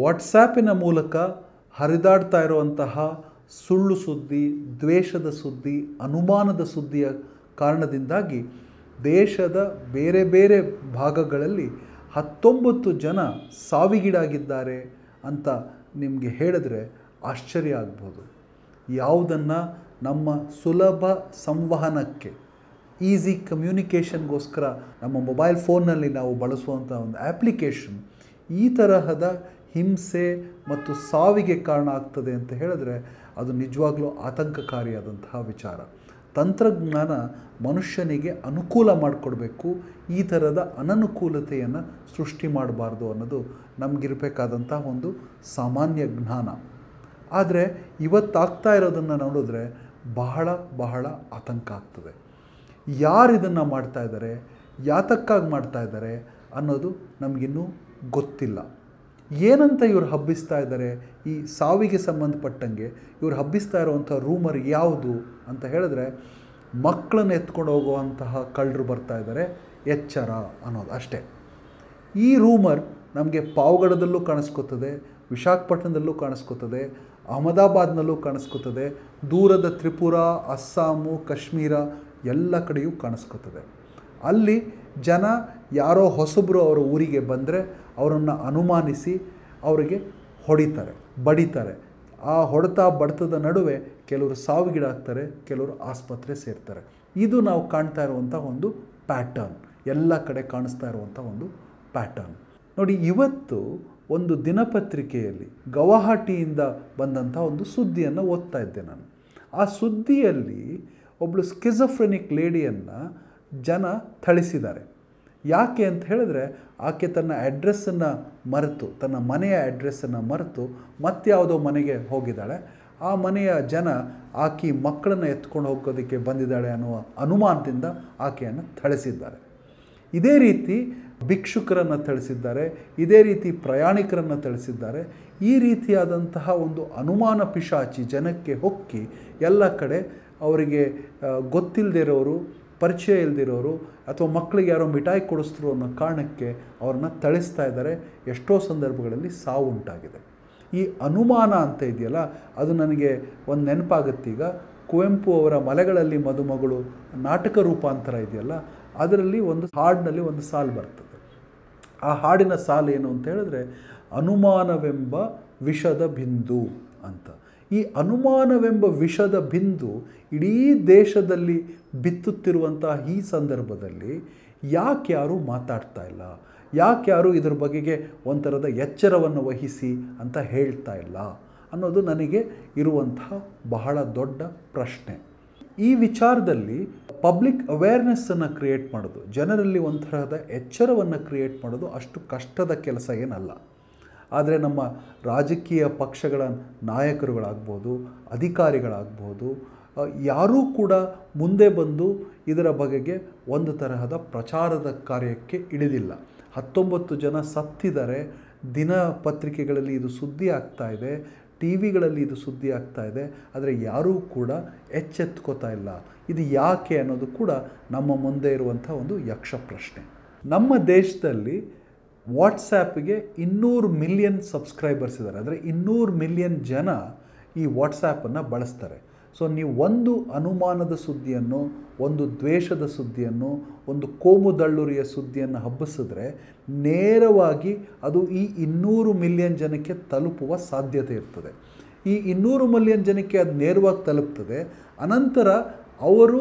ವಾಟ್ಸ್ಯಾಪಿನ ಮೂಲಕ ಹರಿದಾಡ್ತಾ ಇರುವಂತಹ ಸುಳ್ಳು ಸುದ್ದಿ ದ್ವೇಷದ ಸುದ್ದಿ ಅನುಮಾನದ ಸುದ್ದಿಯ ಕಾರಣದಿಂದಾಗಿ ದೇಶದ ಬೇರೆ ಬೇರೆ ಭಾಗಗಳಲ್ಲಿ ಹತ್ತೊಂಬತ್ತು ಜನ ಸಾವಿಗೀಡಾಗಿದ್ದಾರೆ ಅಂತ ನಿಮಗೆ ಹೇಳಿದ್ರೆ ಆಶ್ಚರ್ಯ ಆಗ್ಬೋದು ಯಾವುದನ್ನು ನಮ್ಮ ಸುಲಭ ಸಂವಹನಕ್ಕೆ ಈಸಿ ಕಮ್ಯುನಿಕೇಷನ್ಗೋಸ್ಕರ ನಮ್ಮ ಮೊಬೈಲ್ ಫೋನ್ನಲ್ಲಿ ನಾವು ಬಳಸುವಂಥ ಒಂದು ಆ್ಯಪ್ಲಿಕೇಶನ್ ಈ ತರಹದ ಹಿಂಸೆ ಮತ್ತು ಸಾವಿಗೆ ಕಾರಣ ಆಗ್ತದೆ ಅಂತ ಹೇಳಿದ್ರೆ ಅದು ನಿಜವಾಗ್ಲೂ ಆತಂಕಕಾರಿಯಾದಂತಹ ವಿಚಾರ ತಂತ್ರಜ್ಞಾನ ಮನುಷ್ಯನಿಗೆ ಅನುಕೂಲ ಮಾಡಿಕೊಡ್ಬೇಕು ಈ ಥರದ ಅನನುಕೂಲತೆಯನ್ನು ಸೃಷ್ಟಿ ಮಾಡಬಾರ್ದು ಅನ್ನೋದು ನಮಗಿರಬೇಕಾದಂಥ ಒಂದು ಸಾಮಾನ್ಯ ಜ್ಞಾನ ಆದರೆ ಇವತ್ತಾಗ್ತಾ ಇರೋದನ್ನು ನೋಡಿದ್ರೆ ಬಹಳ ಬಹಳ ಆತಂಕ ಆಗ್ತದೆ ಯಾರು ಇದನ್ನು ಮಾಡ್ತಾ ಇದ್ದಾರೆ ಯಾತಕ್ಕಾಗಿ ಮಾಡ್ತಾ ಇದ್ದಾರೆ ಅನ್ನೋದು ನಮಗಿನ್ನೂ ಗೊತ್ತಿಲ್ಲ ಏನಂತ ಇವರು ಹಬ್ಬಿಸ್ತಾ ಇದ್ದಾರೆ ಈ ಸಾವಿಗೆ ಸಂಬಂಧಪಟ್ಟಂಗೆ ಇವರು ಹಬ್ಬಿಸ್ತಾ ಇರುವಂಥ ರೂಮರ್ ಯಾವುದು ಅಂತ ಹೇಳಿದ್ರೆ ಮಕ್ಕಳನ್ನು ಎತ್ಕೊಂಡು ಹೋಗುವಂತಹ ಕಳ್ಳರು ಬರ್ತಾ ಇದ್ದಾರೆ ಎಚ್ಚರ ಅನ್ನೋದು ಅಷ್ಟೇ ಈ ರೂಮರ್ ನಮಗೆ ಪಾವಗಡದಲ್ಲೂ ಕಾಣಿಸ್ಕೊತದೆ ವಿಶಾಖಪಟ್ಟಣದಲ್ಲೂ ಕಾಣಿಸ್ಕೊತದೆ ಅಹಮದಾಬಾದ್ನಲ್ಲೂ ಕಾಣಿಸ್ಕೊತದೆ ದೂರದ ತ್ರಿಪುರ ಅಸ್ಸಾಮು ಕಾಶ್ಮೀರ ಎಲ್ಲ ಕಡೆಯೂ ಕಾಣಿಸ್ಕೊತದೆ ಅಲ್ಲಿ ಜನ ಯಾರೋ ಹೊಸಬ್ರು ಅವರ ಊರಿಗೆ ಬಂದರೆ ಅವರನ್ನು ಅನುಮಾನಿಸಿ ಅವರಿಗೆ ಹೊಡಿತಾರೆ ಬಡಿತಾರೆ ಆ ಹೊಡೆತ ಬಡತದ ನಡುವೆ ಕೆಲವರು ಸಾವಿಗೀಡಾಗ್ತಾರೆ ಕೆಲವರು ಆಸ್ಪತ್ರೆ ಸೇರ್ತಾರೆ ಇದು ನಾವು ಕಾಣ್ತಾ ಇರುವಂಥ ಒಂದು ಪ್ಯಾಟರ್ನ್ ಎಲ್ಲ ಕಡೆ ಕಾಣಿಸ್ತಾ ಇರುವಂಥ ಒಂದು ಪ್ಯಾಟರ್ನ್ ನೋಡಿ ಇವತ್ತು ಒಂದು ದಿನಪತ್ರಿಕೆಯಲ್ಲಿ ಗವಾಹಟಿಯಿಂದ ಬಂದಂಥ ಒಂದು ಸುದ್ದಿಯನ್ನು ಓದ್ತಾ ಇದ್ದೆ ನಾನು ಆ ಸುದ್ದಿಯಲ್ಲಿ ಒಬ್ಬಳು ಸ್ಕಿಝಫ್ರೆನಿಕ್ ಲೇಡಿಯನ್ನು ಜನ ಥಳಿಸಿದ್ದಾರೆ ಯಾಕೆ ಅಂತ ಹೇಳಿದ್ರೆ ಆಕೆ ತನ್ನ ಅಡ್ರೆಸ್ಸನ್ನು ಮರೆತು ತನ್ನ ಮನೆಯ ಅಡ್ರೆಸ್ಸನ್ನು ಮರೆತು ಮತ್ತಾವುದೋ ಮನೆಗೆ ಹೋಗಿದ್ದಾಳೆ ಆ ಮನೆಯ ಜನ ಆಕೆ ಮಕ್ಕಳನ್ನು ಎತ್ಕೊಂಡು ಹೋಗೋದಕ್ಕೆ ಬಂದಿದ್ದಾಳೆ ಅನ್ನುವ ಅನುಮಾನದಿಂದ ಆಕೆಯನ್ನು ಥಳಿಸಿದ್ದಾರೆ ಇದೇ ರೀತಿ ಭಿಕ್ಷುಕರನ್ನು ಥಳಿಸಿದ್ದಾರೆ ಇದೇ ರೀತಿ ಪ್ರಯಾಣಿಕರನ್ನು ಥಳಿಸಿದ್ದಾರೆ ಈ ರೀತಿಯಾದಂತಹ ಒಂದು ಅನುಮಾನ ಪಿಶಾಚಿ ಜನಕ್ಕೆ ಹೊಕ್ಕಿ ಎಲ್ಲ ಕಡೆ ಅವರಿಗೆ ಗೊತ್ತಿಲ್ಲದಿರೋರು ಪರಿಚಯ ಇಲ್ಲದಿರೋರು ಅಥವಾ ಮಕ್ಕಳಿಗೆ ಯಾರೋ ಮಿಠಾಯಿ ಕೊಡಿಸ್ರು ಅನ್ನೋ ಕಾರಣಕ್ಕೆ ಅವ್ರನ್ನ ತಳಿಸ್ತಾ ಇದ್ದಾರೆ ಎಷ್ಟೋ ಸಂದರ್ಭಗಳಲ್ಲಿ ಸಾವು ಈ ಅನುಮಾನ ಅಂತ ಇದೆಯಲ್ಲ ಅದು ನನಗೆ ಒಂದು ನೆನಪಾಗತ್ತೀಗ ಕುವೆಂಪು ಅವರ ಮಲೆಗಳಲ್ಲಿ ಮದುಮಗಳು ನಾಟಕ ರೂಪಾಂತರ ಇದೆಯಲ್ಲ ಅದರಲ್ಲಿ ಒಂದು ಹಾಡಿನಲ್ಲಿ ಒಂದು ಸಾಲು ಬರ್ತದೆ ಆ ಹಾಡಿನ ಸಾಲು ಏನು ಅಂತ ಹೇಳಿದ್ರೆ ಅನುಮಾನವೆಂಬ ವಿಷದ ಬಿಂದು ಅಂತ ಈ ಅನುಮಾನವೆಂಬ ವಿಷದ ಬಿಂದು ಇಡೀ ದೇಶದಲ್ಲಿ ಬಿತ್ತುತ್ತಿರುವಂತಹ ಈ ಸಂದರ್ಭದಲ್ಲಿ ಯಾಕೆ ಯಾರೂ ಮಾತಾಡ್ತಾ ಇಲ್ಲ ಯಾಕೆ ಯಾರೂ ಇದ್ರ ಬಗೆಗೆ ಒಂಥರದ ಎಚ್ಚರವನ್ನು ವಹಿಸಿ ಅಂತ ಹೇಳ್ತಾ ಇಲ್ಲ ಅನ್ನೋದು ನನಗೆ ಇರುವಂತಹ ಬಹಳ ದೊಡ್ಡ ಪ್ರಶ್ನೆ ಈ ವಿಚಾರದಲ್ಲಿ ಪಬ್ಲಿಕ್ ಅವೇರ್ನೆಸ್ಸನ್ನು ಕ್ರಿಯೇಟ್ ಮಾಡೋದು ಜನರಲ್ಲಿ ಒಂಥರದ ಎಚ್ಚರವನ್ನು ಕ್ರಿಯೇಟ್ ಮಾಡೋದು ಅಷ್ಟು ಕಷ್ಟದ ಕೆಲಸ ಏನಲ್ಲ ಆದರೆ ನಮ್ಮ ರಾಜಕೀಯ ಪಕ್ಷಗಳ ನಾಯಕರುಗಳಾಗ್ಬೋದು ಅಧಿಕಾರಿಗಳಾಗ್ಬೋದು ಯಾರೂ ಕೂಡ ಮುಂದೆ ಬಂದು ಇದರ ಬಗೆಗೆ ಒಂದು ತರಹದ ಪ್ರಚಾರದ ಕಾರ್ಯಕ್ಕೆ ಇಳಿದಿಲ್ಲ ಹತ್ತೊಂಬತ್ತು ಜನ ಸತ್ತಿದ್ದಾರೆ ದಿನಪತ್ರಿಕೆಗಳಲ್ಲಿ ಇದು ಸುದ್ದಿ ಆಗ್ತಾ ಇದೆ ಟಿ ವಿಗಳಲ್ಲಿ ಇದು ಸುದ್ದಿ ಆಗ್ತಾ ಇದೆ ಆದರೆ ಯಾರೂ ಕೂಡ ಎಚ್ಚೆತ್ಕೋತಾ ಇಲ್ಲ ಇದು ಯಾಕೆ ಅನ್ನೋದು ಕೂಡ ನಮ್ಮ ಮುಂದೆ ಇರುವಂಥ ಒಂದು ಯಕ್ಷ ಪ್ರಶ್ನೆ ನಮ್ಮ ದೇಶದಲ್ಲಿ ವಾಟ್ಸ್ಯಾಪ್ಗೆ ಇನ್ನೂರು ಮಿಲಿಯನ್ ಸಬ್ಸ್ಕ್ರೈಬರ್ಸ್ ಇದ್ದಾರೆ ಅಂದರೆ ಇನ್ನೂರು ಮಿಲಿಯನ್ ಜನ ಈ ವಾಟ್ಸ್ಯಾಪನ್ನು ಬಳಸ್ತಾರೆ ಸೊ ನೀವು ಒಂದು ಅನುಮಾನದ ಸುದ್ದಿಯನ್ನು ಒಂದು ದ್ವೇಷದ ಸುದ್ದಿಯನ್ನು ಒಂದು ಕೋಮುದಳ್ಳುರಿಯ ಸುದ್ದಿಯನ್ನು ಹಬ್ಬಿಸಿದ್ರೆ ನೇರವಾಗಿ ಅದು ಈ ಇನ್ನೂರು ಮಿಲಿಯನ್ ಜನಕ್ಕೆ ತಲುಪುವ ಸಾಧ್ಯತೆ ಇರ್ತದೆ ಈ ಇನ್ನೂರು ಮಿಲಿಯನ್ ಜನಕ್ಕೆ ಅದು ನೇರವಾಗಿ ತಲುಪ್ತದೆ ಅನಂತರ ಅವರು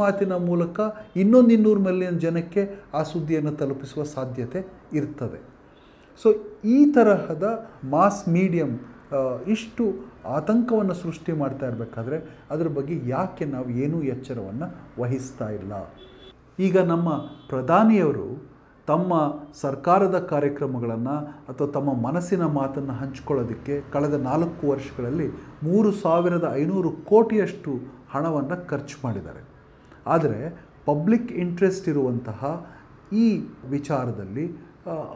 ಮಾತಿನ ಮೂಲಕ ಇನ್ನೊಂದು ಇನ್ನೂರು ಮಿಲಿಯನ್ ಜನಕ್ಕೆ ಆ ಸುದ್ದಿಯನ್ನು ತಲುಪಿಸುವ ಸಾಧ್ಯತೆ ಇರ್ತದೆ ಸೊ ಈ ತರಹದ ಮಾಸ್ ಮೀಡಿಯಂ ಇಷ್ಟು ಆತಂಕವನ್ನು ಸೃಷ್ಟಿ ಮಾಡ್ತಾ ಇರಬೇಕಾದ್ರೆ ಅದರ ಬಗ್ಗೆ ಯಾಕೆ ನಾವು ಏನೂ ಎಚ್ಚರವನ್ನು ವಹಿಸ್ತಾ ಇಲ್ಲ ಈಗ ನಮ್ಮ ಪ್ರಧಾನಿಯವರು ತಮ್ಮ ಸರ್ಕಾರದ ಕಾರ್ಯಕ್ರಮಗಳನ್ನು ಅಥವಾ ತಮ್ಮ ಮನಸ್ಸಿನ ಮಾತನ್ನು ಹಂಚ್ಕೊಳ್ಳೋದಕ್ಕೆ ಕಳೆದ ನಾಲ್ಕು ವರ್ಷಗಳಲ್ಲಿ ಮೂರು ಸಾವಿರದ ಐನೂರು ಕೋಟಿಯಷ್ಟು ಹಣವನ್ನು ಖರ್ಚು ಮಾಡಿದ್ದಾರೆ ಆದರೆ ಪಬ್ಲಿಕ್ ಇಂಟ್ರೆಸ್ಟ್ ಇರುವಂತಹ ಈ ವಿಚಾರದಲ್ಲಿ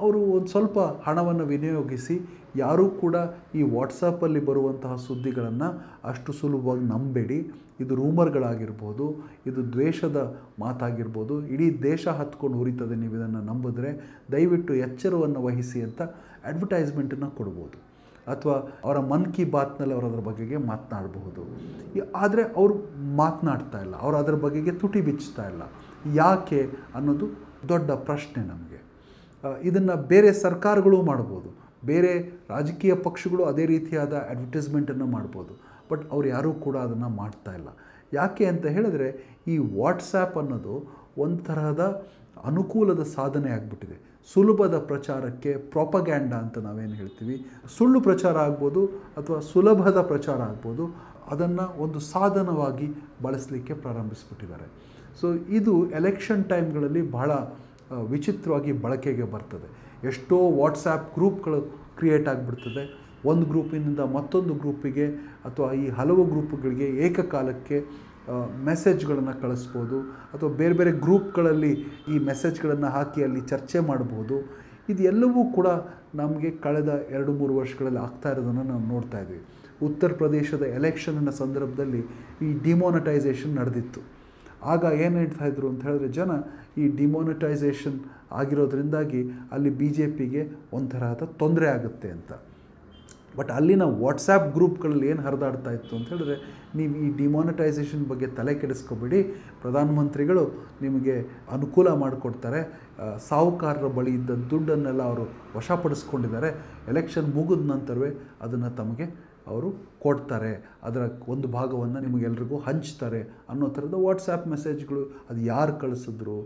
ಅವರು ಒಂದು ಸ್ವಲ್ಪ ಹಣವನ್ನು ವಿನಿಯೋಗಿಸಿ ಯಾರೂ ಕೂಡ ಈ ವಾಟ್ಸಪ್ಪಲ್ಲಿ ಬರುವಂತಹ ಸುದ್ದಿಗಳನ್ನು ಅಷ್ಟು ಸುಲಭವಾಗಿ ನಂಬೇಡಿ ಇದು ರೂಮರ್ಗಳಾಗಿರ್ಬೋದು ಇದು ದ್ವೇಷದ ಮಾತಾಗಿರ್ಬೋದು ಇಡೀ ದೇಶ ಹತ್ಕೊಂಡು ಉರಿತದೆ ನೀವು ಇದನ್ನು ನಂಬಿದ್ರೆ ದಯವಿಟ್ಟು ಎಚ್ಚರವನ್ನು ವಹಿಸಿ ಅಂತ ಅಡ್ವರ್ಟೈಸ್ಮೆಂಟನ್ನು ಕೊಡ್ಬೋದು ಅಥವಾ ಅವರ ಮನ್ ಕಿ ಬಾತ್ನಲ್ಲಿ ಅವರು ಅದರ ಬಗೆಗೆ ಮಾತನಾಡಬಹುದು ಆದರೆ ಅವರು ಮಾತನಾಡ್ತಾ ಇಲ್ಲ ಅವರು ಅದರ ಬಗೆಗೆ ತುಟಿ ಬಿಚ್ಚುತ್ತಾ ಇಲ್ಲ ಯಾಕೆ ಅನ್ನೋದು ದೊಡ್ಡ ಪ್ರಶ್ನೆ ನಮಗೆ ಇದನ್ನು ಬೇರೆ ಸರ್ಕಾರಗಳು ಮಾಡ್ಬೋದು ಬೇರೆ ರಾಜಕೀಯ ಪಕ್ಷಗಳು ಅದೇ ರೀತಿಯಾದ ಅಡ್ವರ್ಟೈಸ್ಮೆಂಟನ್ನು ಮಾಡ್ಬೋದು ಬಟ್ ಅವ್ರು ಯಾರೂ ಕೂಡ ಅದನ್ನು ಮಾಡ್ತಾ ಇಲ್ಲ ಯಾಕೆ ಅಂತ ಹೇಳಿದ್ರೆ ಈ ವಾಟ್ಸ್ಯಾಪ್ ಅನ್ನೋದು ಒಂದು ತರಹದ ಅನುಕೂಲದ ಸಾಧನೆ ಆಗಿಬಿಟ್ಟಿದೆ ಸುಲಭದ ಪ್ರಚಾರಕ್ಕೆ ಪ್ರಾಪಗ್ಯಾಂಡ ಅಂತ ನಾವೇನು ಹೇಳ್ತೀವಿ ಸುಳ್ಳು ಪ್ರಚಾರ ಆಗ್ಬೋದು ಅಥವಾ ಸುಲಭದ ಪ್ರಚಾರ ಆಗ್ಬೋದು ಅದನ್ನು ಒಂದು ಸಾಧನವಾಗಿ ಬಳಸಲಿಕ್ಕೆ ಪ್ರಾರಂಭಿಸ್ಬಿಟ್ಟಿದ್ದಾರೆ ಸೊ ಇದು ಎಲೆಕ್ಷನ್ ಟೈಮ್ಗಳಲ್ಲಿ ಬಹಳ ವಿಚಿತ್ರವಾಗಿ ಬಳಕೆಗೆ ಬರ್ತದೆ ಎಷ್ಟೋ ವಾಟ್ಸಾಪ್ ಗ್ರೂಪ್ಗಳು ಕ್ರಿಯೇಟ್ ಆಗಿಬಿಡ್ತದೆ ಒಂದು ಗ್ರೂಪಿನಿಂದ ಮತ್ತೊಂದು ಗ್ರೂಪಿಗೆ ಅಥವಾ ಈ ಹಲವು ಗ್ರೂಪ್ಗಳಿಗೆ ಏಕಕಾಲಕ್ಕೆ ಮೆಸೇಜ್ಗಳನ್ನು ಕಳಿಸ್ಬೋದು ಅಥವಾ ಬೇರೆ ಬೇರೆ ಗ್ರೂಪ್ಗಳಲ್ಲಿ ಈ ಮೆಸೇಜ್ಗಳನ್ನು ಹಾಕಿ ಅಲ್ಲಿ ಚರ್ಚೆ ಮಾಡ್ಬೋದು ಇದೆಲ್ಲವೂ ಕೂಡ ನಮಗೆ ಕಳೆದ ಎರಡು ಮೂರು ವರ್ಷಗಳಲ್ಲಿ ಆಗ್ತಾ ಇರೋದನ್ನು ನಾವು ನೋಡ್ತಾ ಇದ್ವಿ ಉತ್ತರ ಪ್ರದೇಶದ ಎಲೆಕ್ಷನ್ನ ಸಂದರ್ಭದಲ್ಲಿ ಈ ಡಿಮೋನಟೈಸೇಷನ್ ನಡೆದಿತ್ತು ಆಗ ಏನು ಹೇಳ್ತಾ ಇದ್ರು ಅಂತ ಹೇಳಿದ್ರೆ ಜನ ಈ ಡಿಮೋನಟೈಸೇಷನ್ ಆಗಿರೋದ್ರಿಂದಾಗಿ ಅಲ್ಲಿ ಬಿ ಜೆ ಪಿಗೆ ಒಂಥರದ ತೊಂದರೆ ಆಗುತ್ತೆ ಅಂತ ಬಟ್ ಅಲ್ಲಿನ ವಾಟ್ಸಾಪ್ ಗ್ರೂಪ್ಗಳಲ್ಲಿ ಏನು ಹರಿದಾಡ್ತಾ ಇತ್ತು ಅಂತ ಹೇಳಿದ್ರೆ ನೀವು ಈ ಡಿಮಾನಿಟೈಸೇಷನ್ ಬಗ್ಗೆ ತಲೆ ಕೆಡಿಸ್ಕೋಬೇಡಿ ಪ್ರಧಾನಮಂತ್ರಿಗಳು ನಿಮಗೆ ಅನುಕೂಲ ಮಾಡಿಕೊಡ್ತಾರೆ ಸಾಹುಕಾರರ ಬಳಿ ಇದ್ದ ದುಡ್ಡನ್ನೆಲ್ಲ ಅವರು ವಶಪಡಿಸ್ಕೊಂಡಿದ್ದಾರೆ ಎಲೆಕ್ಷನ್ ಮುಗಿದ ನಂತರವೇ ಅದನ್ನು ತಮಗೆ ಅವರು ಕೊಡ್ತಾರೆ ಅದರ ಒಂದು ಭಾಗವನ್ನು ನಿಮಗೆಲ್ರಿಗೂ ಹಂಚ್ತಾರೆ ಅನ್ನೋ ಥರದ ವಾಟ್ಸಾಪ್ ಮೆಸೇಜ್ಗಳು ಅದು ಯಾರು ಕಳಿಸಿದ್ರು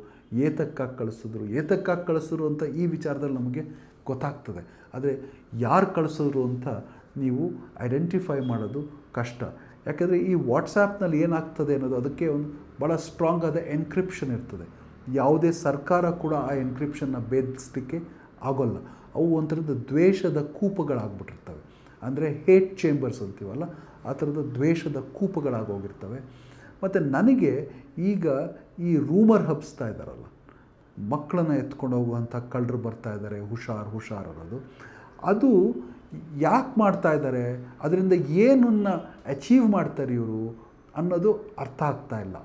ಏತಕ್ಕಾಗಿ ಕಳಿಸಿದ್ರು ಏತಕ್ಕಾಗಿ ಕಳಿಸಿದ್ರು ಅಂತ ಈ ವಿಚಾರದಲ್ಲಿ ನಮಗೆ ಗೊತ್ತಾಗ್ತದೆ ಆದರೆ ಯಾರು ಕಳಿಸೋರು ಅಂತ ನೀವು ಐಡೆಂಟಿಫೈ ಮಾಡೋದು ಕಷ್ಟ ಯಾಕೆಂದರೆ ಈ ವಾಟ್ಸಾಪ್ನಲ್ಲಿ ಏನಾಗ್ತದೆ ಅನ್ನೋದು ಅದಕ್ಕೆ ಒಂದು ಭಾಳ ಸ್ಟ್ರಾಂಗ್ ಆದ ಎನ್ಕ್ರಿಪ್ಷನ್ ಇರ್ತದೆ ಯಾವುದೇ ಸರ್ಕಾರ ಕೂಡ ಆ ಎನ್ಕ್ರಿಪ್ಷನ್ನ ಭೇದಿಸಲಿಕ್ಕೆ ಆಗೋಲ್ಲ ಅವು ಒಂಥರದ ದ್ವೇಷದ ಕೂಪಗಳಾಗ್ಬಿಟ್ಟಿರ್ತವೆ ಅಂದರೆ ಹೇಟ್ ಚೇಂಬರ್ಸ್ ಅಂತೀವಲ್ಲ ಆ ಥರದ ದ್ವೇಷದ ಕೂಪಗಳಾಗೋಗಿರ್ತವೆ ಮತ್ತು ನನಗೆ ಈಗ ಈ ರೂಮರ್ ಹಬ್ಸ್ತಾ ಇದ್ದಾರಲ್ಲ ಮಕ್ಕಳನ್ನ ಎತ್ಕೊಂಡು ಹೋಗುವಂಥ ಕಳ್ಳರು ಬರ್ತಾ ಇದ್ದಾರೆ ಹುಷಾರು ಹುಷಾರು ಅನ್ನೋದು ಅದು ಯಾಕೆ ಮಾಡ್ತಾ ಇದ್ದಾರೆ ಅದರಿಂದ ಏನನ್ನು ಅಚೀವ್ ಮಾಡ್ತಾರೆ ಇವರು ಅನ್ನೋದು ಅರ್ಥ ಆಗ್ತಾ ಇಲ್ಲ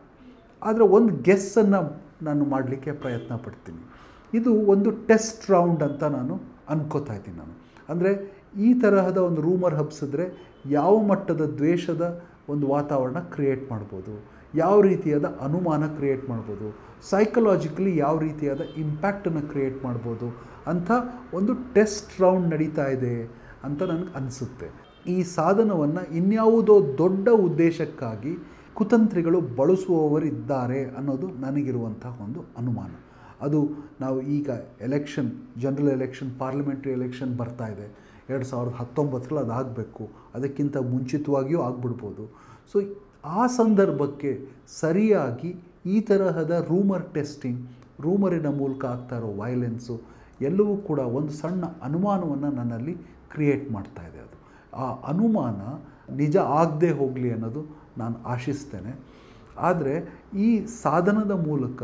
ಆದರೆ ಒಂದು ಗೆಸ್ಸನ್ನು ನಾನು ಮಾಡಲಿಕ್ಕೆ ಪ್ರಯತ್ನ ಪಡ್ತೀನಿ ಇದು ಒಂದು ಟೆಸ್ಟ್ ರೌಂಡ್ ಅಂತ ನಾನು ಅನ್ಕೋತಾ ಇದ್ದೀನಿ ನಾನು ಅಂದರೆ ಈ ತರಹದ ಒಂದು ರೂಮರ್ ಹಬ್ಸಿದ್ರೆ ಯಾವ ಮಟ್ಟದ ದ್ವೇಷದ ಒಂದು ವಾತಾವರಣ ಕ್ರಿಯೇಟ್ ಮಾಡ್ಬೋದು ಯಾವ ರೀತಿಯಾದ ಅನುಮಾನ ಕ್ರಿಯೇಟ್ ಮಾಡ್ಬೋದು ಸೈಕಲಾಜಿಕಲಿ ಯಾವ ರೀತಿಯಾದ ಇಂಪ್ಯಾಕ್ಟನ್ನು ಕ್ರಿಯೇಟ್ ಮಾಡ್ಬೋದು ಅಂಥ ಒಂದು ಟೆಸ್ಟ್ ರೌಂಡ್ ನಡೀತಾ ಇದೆ ಅಂತ ನನಗೆ ಅನಿಸುತ್ತೆ ಈ ಸಾಧನವನ್ನು ಇನ್ಯಾವುದೋ ದೊಡ್ಡ ಉದ್ದೇಶಕ್ಕಾಗಿ ಕುತಂತ್ರಿಗಳು ಬಳಸುವವರಿದ್ದಾರೆ ಅನ್ನೋದು ನನಗಿರುವಂಥ ಒಂದು ಅನುಮಾನ ಅದು ನಾವು ಈಗ election general election parliamentary election ಬರ್ತಾ ಇದೆ ಎರಡು ಸಾವಿರದ ಹತ್ತೊಂಬತ್ತರಲ್ಲಿ ಅದಾಗಬೇಕು ಅದಕ್ಕಿಂತ ಮುಂಚಿತವಾಗಿಯೂ ಆಗ್ಬಿಡ್ಬೋದು ಸೊ ಆ ಸಂದರ್ಭಕ್ಕೆ ಸರಿಯಾಗಿ ಈ ತರಹದ ರೂಮರ್ ಟೆಸ್ಟಿಂಗ್ ರೂಮರಿನ ಮೂಲಕ ಆಗ್ತಾ ಇರೋ ವೈಲೆನ್ಸು ಎಲ್ಲವೂ ಕೂಡ ಒಂದು ಸಣ್ಣ ಅನುಮಾನವನ್ನು ನನ್ನಲ್ಲಿ ಕ್ರಿಯೇಟ್ ಮಾಡ್ತಾ ಇದೆ ಅದು ಆ ಅನುಮಾನ ನಿಜ ಆಗದೆ ಹೋಗಲಿ ಅನ್ನೋದು ನಾನು ಆಶಿಸ್ತೇನೆ ಆದರೆ ಈ ಸಾಧನದ ಮೂಲಕ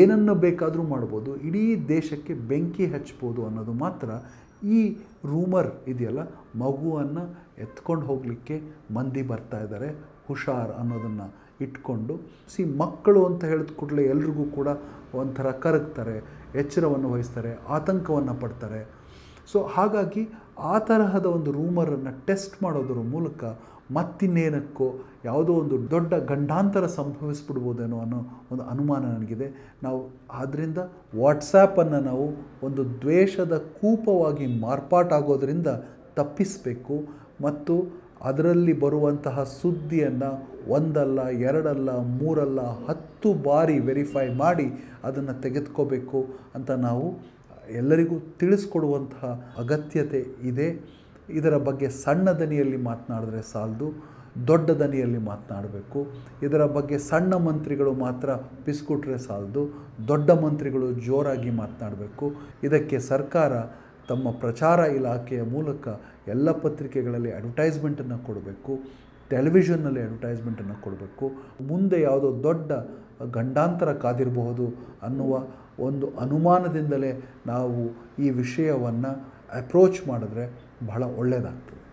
ಏನನ್ನು ಬೇಕಾದರೂ ಮಾಡ್ಬೋದು ಇಡೀ ದೇಶಕ್ಕೆ ಬೆಂಕಿ ಹಚ್ಬೋದು ಅನ್ನೋದು ಮಾತ್ರ ಈ ರೂಮರ್ ಇದೆಯಲ್ಲ ಮಗುವನ್ನು ಎತ್ಕೊಂಡು ಹೋಗಲಿಕ್ಕೆ ಮಂದಿ ಬರ್ತಾ ಇದ್ದಾರೆ ಹುಷಾರ್ ಅನ್ನೋದನ್ನು ಇಟ್ಕೊಂಡು ಸಿ ಮಕ್ಕಳು ಅಂತ ಹೇಳಿದ ಕೂಡಲೇ ಎಲ್ರಿಗೂ ಕೂಡ ಒಂಥರ ಕರಗ್ತಾರೆ ಎಚ್ಚರವನ್ನು ವಹಿಸ್ತಾರೆ ಆತಂಕವನ್ನು ಪಡ್ತಾರೆ ಸೊ ಹಾಗಾಗಿ ಆ ತರಹದ ಒಂದು ರೂಮರನ್ನು ಟೆಸ್ಟ್ ಮಾಡೋದರ ಮೂಲಕ ಮತ್ತಿನ್ನೇನಕ್ಕೋ ಯಾವುದೋ ಒಂದು ದೊಡ್ಡ ಗಂಡಾಂತರ ಸಂಭವಿಸ್ಬಿಡ್ಬೋದೇನೋ ಅನ್ನೋ ಒಂದು ಅನುಮಾನ ನನಗಿದೆ ನಾವು ಆದ್ದರಿಂದ ವಾಟ್ಸಾಪನ್ನು ನಾವು ಒಂದು ದ್ವೇಷದ ಕೂಪವಾಗಿ ಮಾರ್ಪಾಟಾಗೋದರಿಂದ ತಪ್ಪಿಸಬೇಕು ಮತ್ತು ಅದರಲ್ಲಿ ಬರುವಂತಹ ಸುದ್ದಿಯನ್ನು ಒಂದಲ್ಲ ಎರಡಲ್ಲ ಮೂರಲ್ಲ ಹತ್ತು ಬಾರಿ ವೆರಿಫೈ ಮಾಡಿ ಅದನ್ನು ತೆಗೆದುಕೋಬೇಕು ಅಂತ ನಾವು ಎಲ್ಲರಿಗೂ ತಿಳಿಸ್ಕೊಡುವಂತಹ ಅಗತ್ಯತೆ ಇದೆ ಇದರ ಬಗ್ಗೆ ಸಣ್ಣ ದನಿಯಲ್ಲಿ ಮಾತನಾಡಿದ್ರೆ ಸಾಲದು ದೊಡ್ಡ ದನಿಯಲ್ಲಿ ಮಾತನಾಡಬೇಕು ಇದರ ಬಗ್ಗೆ ಸಣ್ಣ ಮಂತ್ರಿಗಳು ಮಾತ್ರ ಪಿಸ್ಕುಟ್ರೆ ಸಾಲದು ದೊಡ್ಡ ಮಂತ್ರಿಗಳು ಜೋರಾಗಿ ಮಾತನಾಡಬೇಕು ಇದಕ್ಕೆ ಸರ್ಕಾರ ತಮ್ಮ ಪ್ರಚಾರ ಇಲಾಖೆಯ ಮೂಲಕ ಎಲ್ಲ ಪತ್ರಿಕೆಗಳಲ್ಲಿ ಅಡ್ವಟೈಸ್ಮೆಂಟನ್ನು ಕೊಡಬೇಕು ಟೆಲಿವಿಷನ್ನಲ್ಲಿ ಅಡ್ವರ್ಟೈಸ್ಮೆಂಟನ್ನು ಕೊಡಬೇಕು ಮುಂದೆ ಯಾವುದೋ ದೊಡ್ಡ ಗಂಡಾಂತರ ಕಾದಿರಬಹುದು ಅನ್ನುವ ಒಂದು ಅನುಮಾನದಿಂದಲೇ ನಾವು ಈ ವಿಷಯವನ್ನು ಅಪ್ರೋಚ್ ಮಾಡಿದ್ರೆ ಬಹಳ ಒಳ್ಳೆಯದಾಗ್ತದೆ